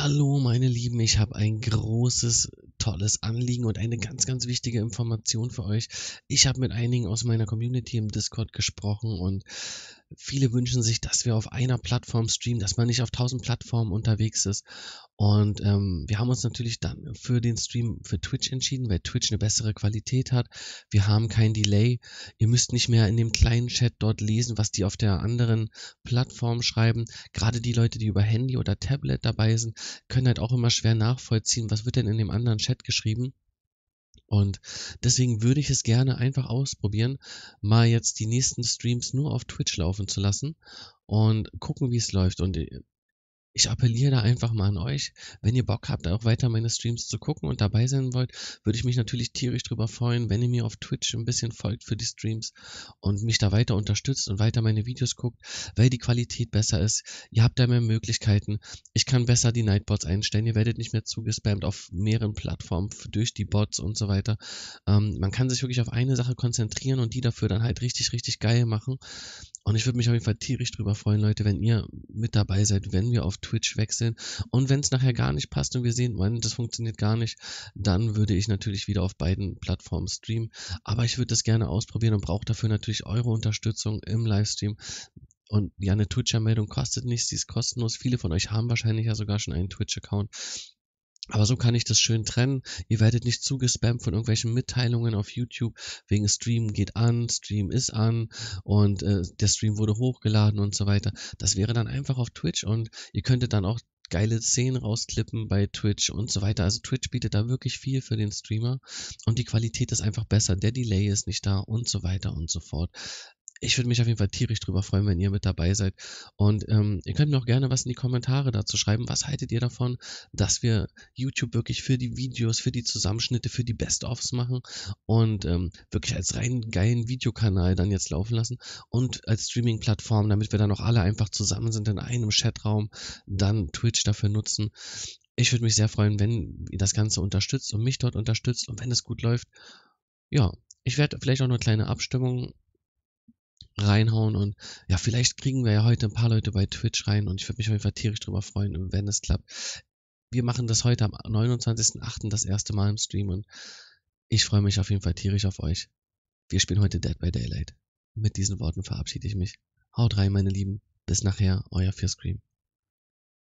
Hallo meine Lieben, ich habe ein großes, tolles Anliegen und eine ganz, ganz wichtige Information für euch. Ich habe mit einigen aus meiner Community im Discord gesprochen und viele wünschen sich, dass wir auf einer Plattform streamen, dass man nicht auf tausend Plattformen unterwegs ist. Und ähm, wir haben uns natürlich dann für den Stream für Twitch entschieden, weil Twitch eine bessere Qualität hat. Wir haben kein Delay. Ihr müsst nicht mehr in dem kleinen Chat dort lesen, was die auf der anderen Plattform schreiben. Gerade die Leute, die über Handy oder Tablet dabei sind, können halt auch immer schwer nachvollziehen, was wird denn in dem anderen Chat geschrieben. Und deswegen würde ich es gerne einfach ausprobieren, mal jetzt die nächsten Streams nur auf Twitch laufen zu lassen und gucken, wie es läuft. Und äh, ich appelliere da einfach mal an euch. Wenn ihr Bock habt, auch weiter meine Streams zu gucken und dabei sein wollt, würde ich mich natürlich tierisch drüber freuen, wenn ihr mir auf Twitch ein bisschen folgt für die Streams und mich da weiter unterstützt und weiter meine Videos guckt, weil die Qualität besser ist. Ihr habt da mehr Möglichkeiten. Ich kann besser die Nightbots einstellen. Ihr werdet nicht mehr zugespammt auf mehreren Plattformen durch die Bots und so weiter. Ähm, man kann sich wirklich auf eine Sache konzentrieren und die dafür dann halt richtig, richtig geil machen. Und ich würde mich auf jeden Fall tierisch drüber freuen, Leute, wenn ihr mit dabei seid, wenn wir auf Twitch Twitch wechseln. Und wenn es nachher gar nicht passt und wir sehen, man, das funktioniert gar nicht, dann würde ich natürlich wieder auf beiden Plattformen streamen. Aber ich würde das gerne ausprobieren und brauche dafür natürlich eure Unterstützung im Livestream. Und ja, eine Twitch-Anmeldung kostet nichts, sie ist kostenlos. Viele von euch haben wahrscheinlich ja sogar schon einen Twitch-Account. Aber so kann ich das schön trennen. Ihr werdet nicht zugespammt von irgendwelchen Mitteilungen auf YouTube wegen Stream geht an, Stream ist an und äh, der Stream wurde hochgeladen und so weiter. Das wäre dann einfach auf Twitch und ihr könntet dann auch geile Szenen rausklippen bei Twitch und so weiter. Also Twitch bietet da wirklich viel für den Streamer und die Qualität ist einfach besser, der Delay ist nicht da und so weiter und so fort ich würde mich auf jeden Fall tierisch drüber freuen, wenn ihr mit dabei seid. Und ähm, ihr könnt mir auch gerne was in die Kommentare dazu schreiben. Was haltet ihr davon, dass wir YouTube wirklich für die Videos, für die Zusammenschnitte, für die Best-ofs machen und ähm, wirklich als rein geilen Videokanal dann jetzt laufen lassen und als Streaming-Plattform, damit wir dann auch alle einfach zusammen sind in einem Chatraum, dann Twitch dafür nutzen. Ich würde mich sehr freuen, wenn ihr das Ganze unterstützt und mich dort unterstützt und wenn es gut läuft. Ja, ich werde vielleicht auch eine kleine Abstimmung reinhauen und ja, vielleicht kriegen wir ja heute ein paar Leute bei Twitch rein und ich würde mich auf jeden Fall tierisch drüber freuen, wenn es klappt. Wir machen das heute am 29.08. das erste Mal im Stream und ich freue mich auf jeden Fall tierisch auf euch. Wir spielen heute Dead by Daylight. Mit diesen Worten verabschiede ich mich. Haut rein, meine Lieben. Bis nachher, euer Fearscream.